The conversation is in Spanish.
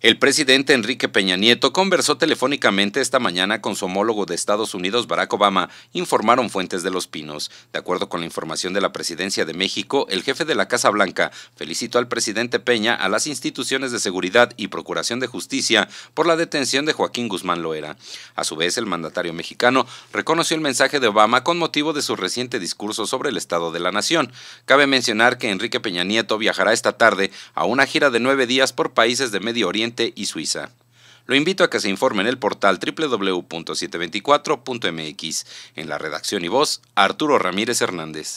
El presidente Enrique Peña Nieto conversó telefónicamente esta mañana con su homólogo de Estados Unidos, Barack Obama, informaron fuentes de Los Pinos. De acuerdo con la información de la Presidencia de México, el jefe de la Casa Blanca felicitó al presidente Peña a las instituciones de seguridad y procuración de justicia por la detención de Joaquín Guzmán Loera. A su vez, el mandatario mexicano reconoció el mensaje de Obama con motivo de su reciente discurso sobre el Estado de la Nación. Cabe mencionar que Enrique Peña Nieto viajará esta tarde a una gira de nueve días por países de Medio Oriente y Suiza. Lo invito a que se informe en el portal www.724.mx. En la redacción y voz, Arturo Ramírez Hernández.